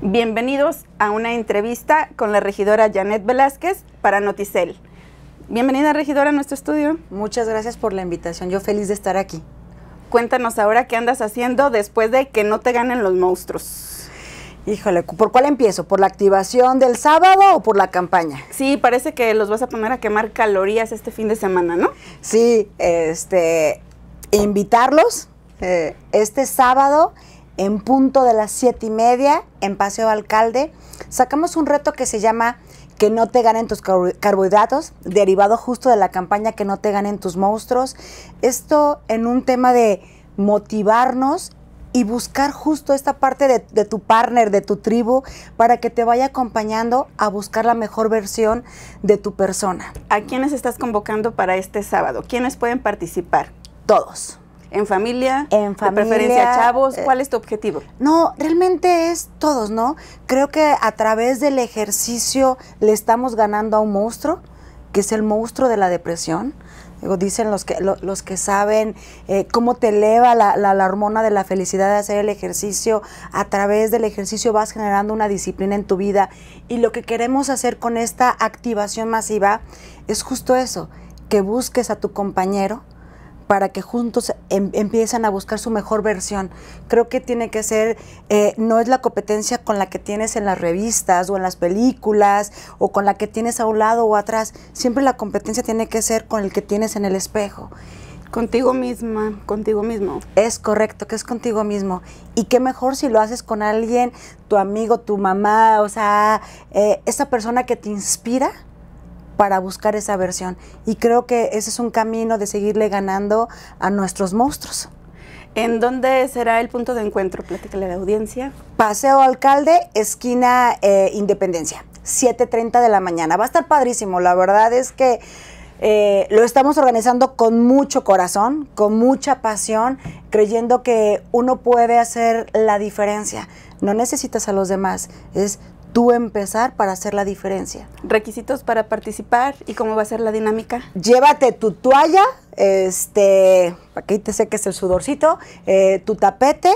Bienvenidos a una entrevista con la regidora Janet Velázquez para Noticel. Bienvenida, regidora, a nuestro estudio. Muchas gracias por la invitación. Yo feliz de estar aquí. Cuéntanos ahora qué andas haciendo después de que no te ganen los monstruos. Híjole, ¿por cuál empiezo? ¿Por la activación del sábado o por la campaña? Sí, parece que los vas a poner a quemar calorías este fin de semana, ¿no? Sí, este, invitarlos eh, este sábado, en punto de las siete y media, en Paseo Alcalde, sacamos un reto que se llama que no te ganen tus carbohidratos, derivado justo de la campaña que no te ganen tus monstruos. Esto en un tema de motivarnos y buscar justo esta parte de, de, tu partner, de tu tribu, para que te vaya acompañando a buscar la mejor versión de tu persona. ¿A quiénes estás convocando para este sábado? ¿Quiénes pueden participar? Todos. ¿En familia? En familia. preferencia chavos. Eh, ¿Cuál es tu objetivo? No, realmente es todos, ¿no? Creo que a través del ejercicio le estamos ganando a un monstruo, que es el monstruo de la depresión. dicen los que, los que saben eh, cómo te eleva la, la, hormona de la felicidad de hacer el ejercicio. A través del ejercicio vas generando una disciplina en tu vida. Y lo que queremos hacer con esta activación masiva es justo eso, que busques a tu compañero, para que juntos em, empiecen a buscar su mejor versión. Creo que tiene que ser, eh, no es la competencia con la que tienes en las revistas o en las películas o con la que tienes a un lado o atrás, siempre la competencia tiene que ser con el que tienes en el espejo. Contigo misma, contigo mismo. Es correcto, que es contigo mismo. Y qué mejor si lo haces con alguien, tu amigo, tu mamá, o sea, eh, esa persona que te inspira para buscar esa versión. Y creo que ese es un camino de seguirle ganando a nuestros monstruos. ¿En dónde será el punto de encuentro? Platícale a la audiencia. Paseo Alcalde, esquina eh, Independencia, 7.30 de la mañana. Va a estar padrísimo, la verdad es que... Eh, lo estamos organizando con mucho corazón, con mucha pasión, creyendo que uno puede hacer la diferencia. No necesitas a los demás, es tú empezar para hacer la diferencia. Requisitos para participar y cómo va a ser la dinámica. Llévate tu toalla, este, para que te seques el sudorcito, eh, tu tapete.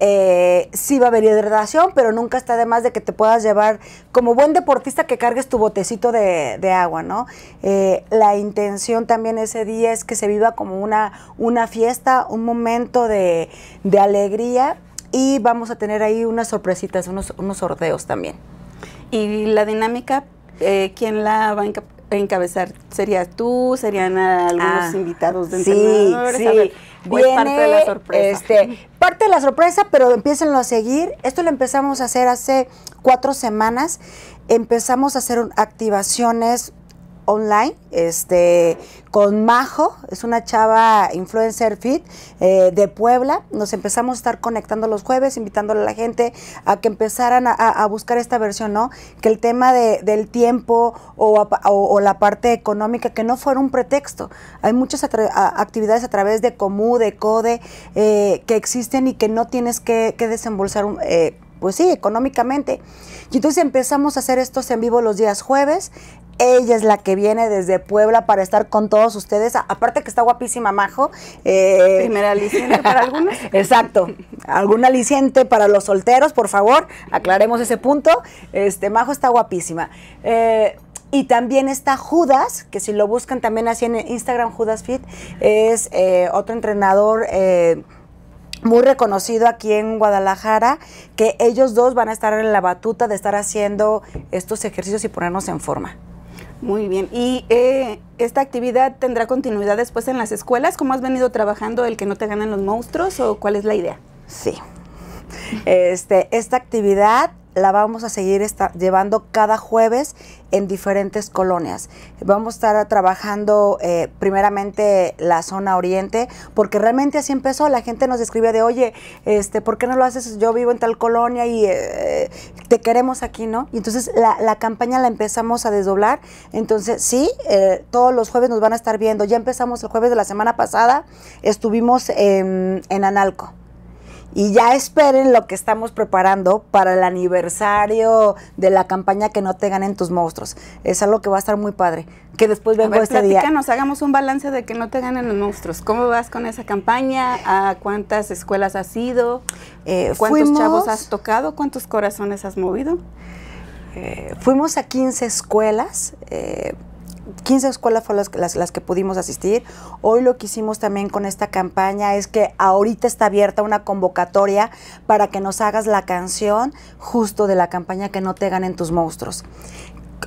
Eh, sí va a haber hidratación, pero nunca está de más de que te puedas llevar, como buen deportista, que cargues tu botecito de, agua, ¿no? Eh, la intención también ese día es que se viva como una, una fiesta, un momento de, alegría y vamos a tener ahí unas sorpresitas, unos, unos sorteos también. Y la dinámica, eh, ¿quién la va a encabezar? ¿Sería tú? ¿Serían algunos ah, invitados de entrenadores? Sí, sí. parte de la sorpresa. Este, parte de la sorpresa, pero empiecenlo a seguir. Esto lo empezamos a hacer hace cuatro semanas. Empezamos a hacer activaciones online, este, con Majo, es una chava influencer fit eh, de Puebla. Nos empezamos a estar conectando los jueves, invitándole a la gente a que empezaran a, buscar esta versión, ¿no? Que el tema de, del tiempo o, la parte económica, que no fuera un pretexto. Hay muchas actividades a través de Comú, de CODE, eh, que existen y que no tienes que, desembolsar un... Eh, pues sí, económicamente. Y entonces empezamos a hacer estos en vivo los días jueves. Ella es la que viene desde Puebla para estar con todos ustedes. Aparte que está guapísima Majo. Eh, Primera aliciente para algunos. Exacto. Algún aliciente para los solteros, por favor. Aclaremos ese punto. Este, Majo está guapísima. Eh, y también está Judas, que si lo buscan también así en Instagram, Judas Fit, es eh, otro entrenador muy reconocido aquí en Guadalajara, que ellos dos van a estar en la batuta de estar haciendo estos ejercicios y ponernos en forma. Muy bien, y eh, esta actividad tendrá continuidad después en las escuelas, ¿cómo has venido trabajando el que no te ganen los monstruos o cuál es la idea? Sí, este, esta actividad la vamos a seguir llevando cada jueves en diferentes colonias. Vamos a estar trabajando eh, primeramente la zona oriente, porque realmente así empezó. La gente nos escribe de, oye, este, ¿por qué no lo haces? Yo vivo en tal colonia y eh, te queremos aquí, ¿no? Y entonces la, campaña la empezamos a desdoblar. Entonces, sí, eh, todos los jueves nos van a estar viendo. Ya empezamos el jueves de la semana pasada, estuvimos en Analco. Y ya esperen lo que estamos preparando para el aniversario de la campaña que no te ganen tus monstruos. Es algo que va a estar muy padre. Que después vengo este día. nos hagamos un balance de que no te ganen los monstruos. ¿Cómo vas con esa campaña? ¿A cuántas escuelas has ido? Eh, ¿Cuántos chavos has tocado? ¿Cuántos corazones has movido? Eh, fuimos a 15 escuelas. Eh, 15 escuelas fueron las, las, que pudimos asistir. Hoy lo que hicimos también con esta campaña es que ahorita está abierta una convocatoria para que nos hagas la canción justo de la campaña que no te ganen tus monstruos.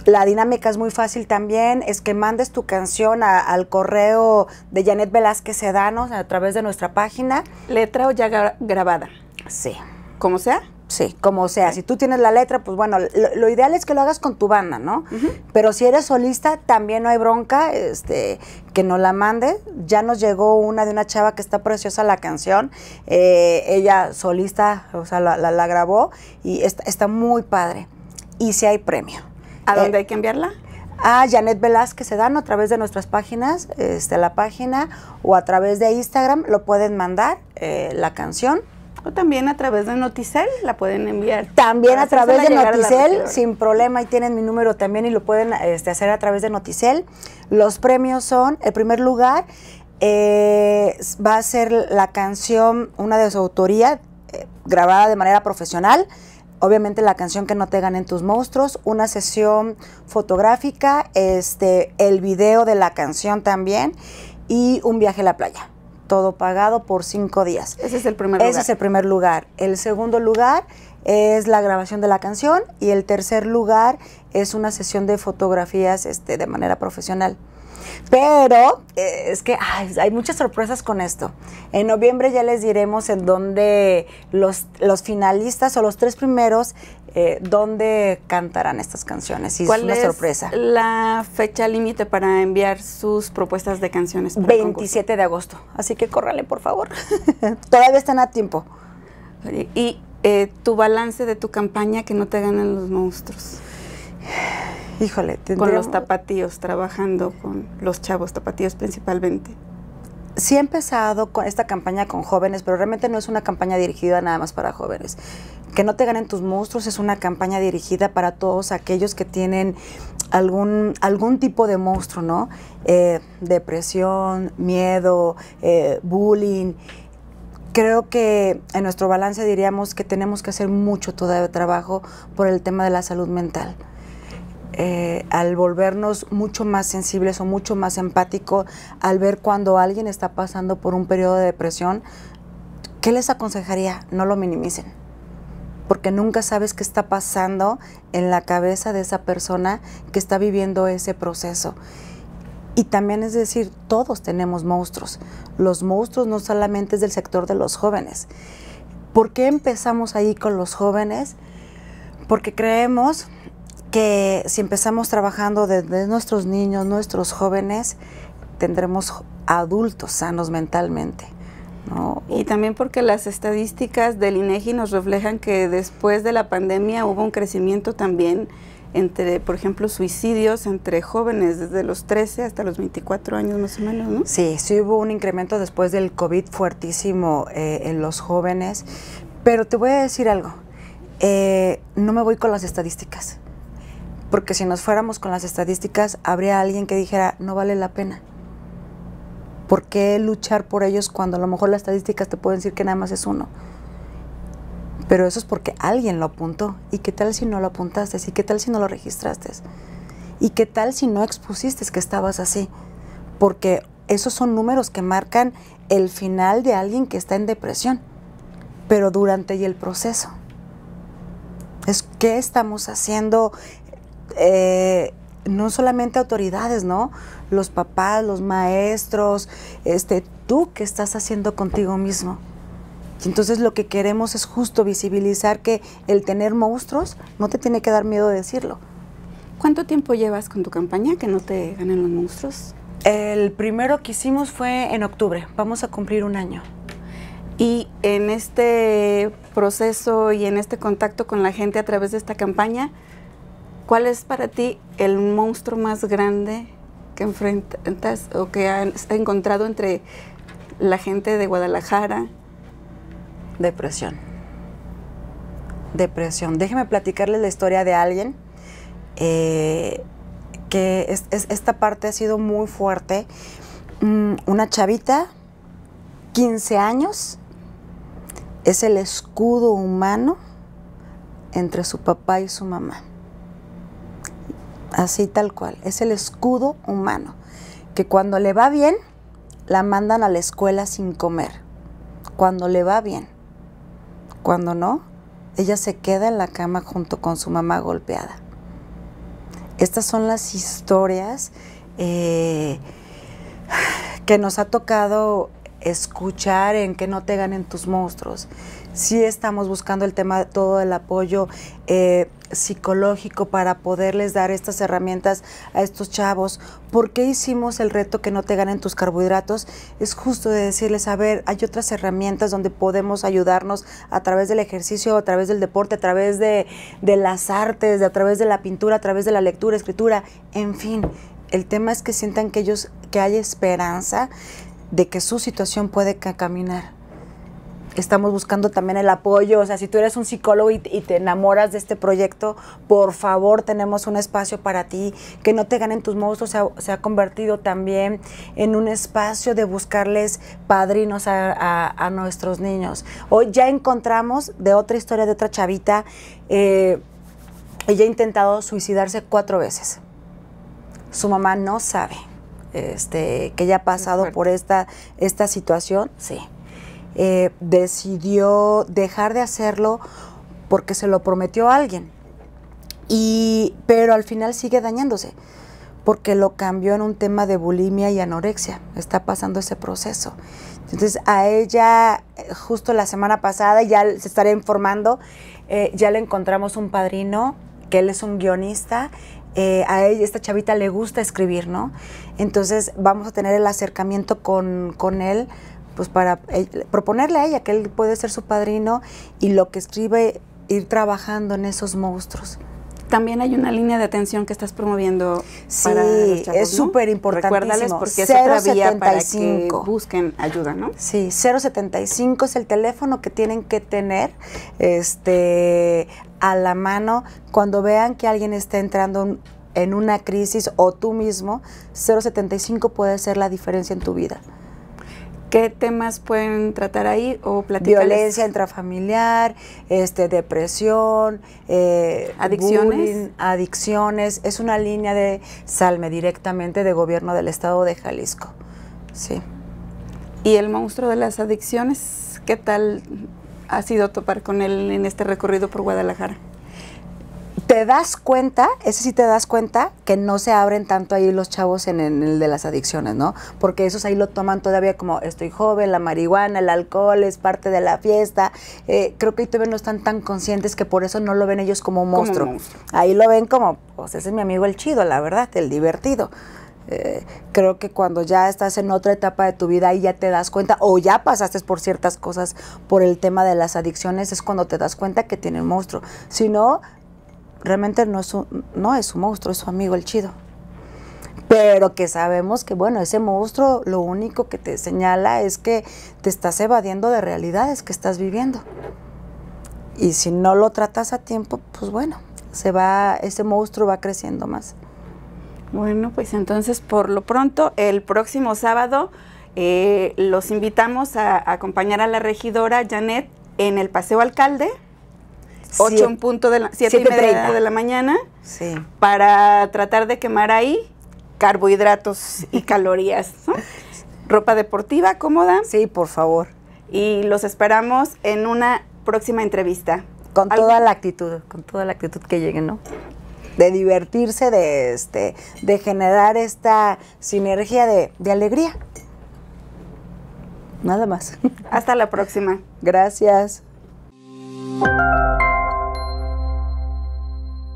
La dinámica es muy fácil también, es que mandes tu canción al correo de Janet Velázquez Sedano, a través de nuestra página. Letra o ya grabada. Sí. Como sea Sí, como sea. Si tú tienes la letra, pues bueno, lo, ideal es que lo hagas con tu banda, ¿no? Pero si eres solista, también no hay bronca, este, que no la mande. Ya nos llegó una de una chava que está preciosa la canción. Eh, ella solista, o sea, la, grabó y está, muy padre. Y si hay premio. ¿A eh, dónde hay que enviarla? a Janet Velázquez se dan a través de nuestras páginas, este, la página o a través de Instagram, lo pueden mandar eh, la canción también a través de Noticel la pueden enviar. También a través de Noticel, sin problema, y tienen mi número también y lo pueden este, hacer a través de Noticel. Los premios son, el primer lugar eh, va a ser la canción, una de su autoría, eh, grabada de manera profesional. Obviamente la canción que no te ganen tus monstruos, una sesión fotográfica, este, el video de la canción también y un viaje a la playa todo pagado por cinco días. Ese es el primer lugar. Ese es el primer lugar. El segundo lugar es la grabación de la canción y el tercer lugar es una sesión de fotografías este, de manera profesional. Pero eh, es que hay muchas sorpresas con esto. En noviembre ya les diremos en dónde los, los finalistas o los tres primeros, eh, dónde cantarán estas canciones. ¿Cuál es una sorpresa. La fecha límite para enviar sus propuestas de canciones. 27 de agosto. Así que córrale, por favor. Todavía están a tiempo. Y eh, tu balance de tu campaña que no te ganen los monstruos. Híjole, con los tapatíos, trabajando con los chavos tapatíos principalmente. Sí he empezado con esta campaña con jóvenes, pero realmente no es una campaña dirigida nada más para jóvenes. Que no te ganen tus monstruos es una campaña dirigida para todos aquellos que tienen algún, algún tipo de monstruo, ¿no? Eh, depresión, miedo, eh, bullying creo que en nuestro balance diríamos que tenemos que hacer mucho todavía trabajo por el tema de la salud mental. Eh, al volvernos mucho más sensibles o mucho más empáticos al ver cuando alguien está pasando por un periodo de depresión, ¿qué les aconsejaría? No lo minimicen, porque nunca sabes qué está pasando en la cabeza de esa persona que está viviendo ese proceso. Y también es decir, todos tenemos monstruos. Los monstruos no solamente es del sector de los jóvenes. ¿Por qué empezamos ahí con los jóvenes? Porque creemos que si empezamos trabajando desde nuestros niños, nuestros jóvenes, tendremos adultos sanos mentalmente. Y también porque las estadísticas del INEGI nos reflejan que después de la pandemia hubo un crecimiento también entre, por ejemplo, suicidios entre jóvenes desde los 13 hasta los 24 años más o menos, ¿no? Sí, sí hubo un incremento después del COVID fuertísimo eh, en los jóvenes, pero te voy a decir algo, eh, no me voy con las estadísticas, porque si nos fuéramos con las estadísticas, habría alguien que dijera, no vale la pena. ¿Por qué luchar por ellos cuando a lo mejor las estadísticas te pueden decir que nada más es uno? Pero eso es porque alguien lo apuntó. ¿Y qué tal si no lo apuntaste? ¿Y qué tal si no lo registraste? ¿Y qué tal si no expusiste que estabas así? Porque esos son números que marcan el final de alguien que está en depresión, pero durante y el proceso. Es qué estamos haciendo eh, no solamente autoridades, ¿no? Los papás, los maestros, este, tú que estás haciendo contigo mismo. Entonces lo que queremos es justo visibilizar que el tener monstruos no te tiene que dar miedo de decirlo. ¿Cuánto tiempo llevas con tu campaña que no te ganen los monstruos? El primero que hicimos fue en octubre. Vamos a cumplir un año. Y en este proceso y en este contacto con la gente a través de esta campaña, ¿Cuál es para ti el monstruo más grande que enfrentas o que ha encontrado entre la gente de Guadalajara? Depresión. Depresión. Déjeme platicarles la historia de alguien eh, que esta parte ha sido muy fuerte. Mm, una chavita, 15 años, es el escudo humano entre su papá y su mamá. Así tal cual. Es el escudo humano. Que cuando le va bien, la mandan a la escuela sin comer. Cuando le va bien. Cuando no, ella se queda en la cama junto con su mamá golpeada. Estas son las historias eh, que nos ha tocado escuchar en que no te ganen tus monstruos. Sí estamos buscando el tema de todo el apoyo eh, psicológico para poderles dar estas herramientas a estos chavos. ¿Por qué hicimos el reto que no te ganen tus carbohidratos? Es justo de decirles, a ver, hay otras herramientas donde podemos ayudarnos a través del ejercicio, a través del deporte, a través de, las artes, de, a través de la pintura, a través de la lectura, escritura, en fin. El tema es que sientan que ellos, que hay esperanza de que su situación puede caminar estamos buscando también el apoyo. O sea, si tú eres un psicólogo y, te enamoras de este proyecto, por favor, tenemos un espacio para ti. Que no te ganen tus monstruos. Se ha, convertido también en un espacio de buscarles padrinos a, nuestros niños. Hoy ya encontramos de otra historia de otra chavita. Eh, ella ha intentado suicidarse cuatro veces. Su mamá no sabe este, que ella ha pasado por esta, esta situación. Sí. Eh, decidió dejar de hacerlo porque se lo prometió a alguien. Y, pero al final sigue dañándose porque lo cambió en un tema de bulimia y anorexia. Está pasando ese proceso. Entonces a ella, justo la semana pasada, ya se estaré informando, eh, ya le encontramos un padrino, que él es un guionista. Eh, a ella, esta chavita le gusta escribir, ¿no? Entonces vamos a tener el acercamiento con, con él pues para eh, proponerle a ella que él puede ser su padrino y lo que escribe ir trabajando en esos monstruos. También hay una línea de atención que estás promoviendo sí, para es súper importante. Recuérdales porque es otra vía para que busquen ayuda, ¿no? Sí, 075 es el teléfono que tienen que tener este, a la mano cuando vean que alguien está entrando en una crisis o tú mismo, 075 puede ser la diferencia en tu vida. ¿Qué temas pueden tratar ahí o platicar? Violencia intrafamiliar, este, depresión, eh, adicciones. adicciones. Es una línea de Salme directamente de gobierno del estado de Jalisco. Sí. ¿Y el monstruo de las adicciones? ¿Qué tal ha sido topar con él en este recorrido por Guadalajara? te das cuenta, ese sí te das cuenta, que no se abren tanto ahí los chavos en, el de las adicciones, ¿no? Porque esos ahí lo toman todavía como estoy joven, la marihuana, el alcohol es parte de la fiesta. Eh, creo que ahí todavía no están tan conscientes que por eso no lo ven ellos como un monstruo. Ahí lo ven como, pues ese es mi amigo el chido, la verdad, el divertido. Eh, creo que cuando ya estás en otra etapa de tu vida y ya te das cuenta o ya pasaste por ciertas cosas por el tema de las adicciones es cuando te das cuenta que tiene un monstruo. Si no, realmente no es, un, no es su monstruo, es su amigo el chido. Pero que sabemos que, bueno, ese monstruo lo único que te señala es que te estás evadiendo de realidades que estás viviendo. Y si no lo tratas a tiempo, pues bueno, se va, ese monstruo va creciendo más. Bueno, pues entonces por lo pronto, el próximo sábado eh, los invitamos a acompañar a la regidora Janet en el Paseo Alcalde 8 punto de la, 7 de la mañana, para tratar de quemar ahí carbohidratos y calorías. Ropa deportiva cómoda. Sí, por favor. Y los esperamos en una próxima entrevista. Con toda la actitud, con toda la actitud que lleguen, ¿no? De divertirse, de este, de generar esta sinergia de, de alegría. Nada más. Hasta la próxima. Gracias.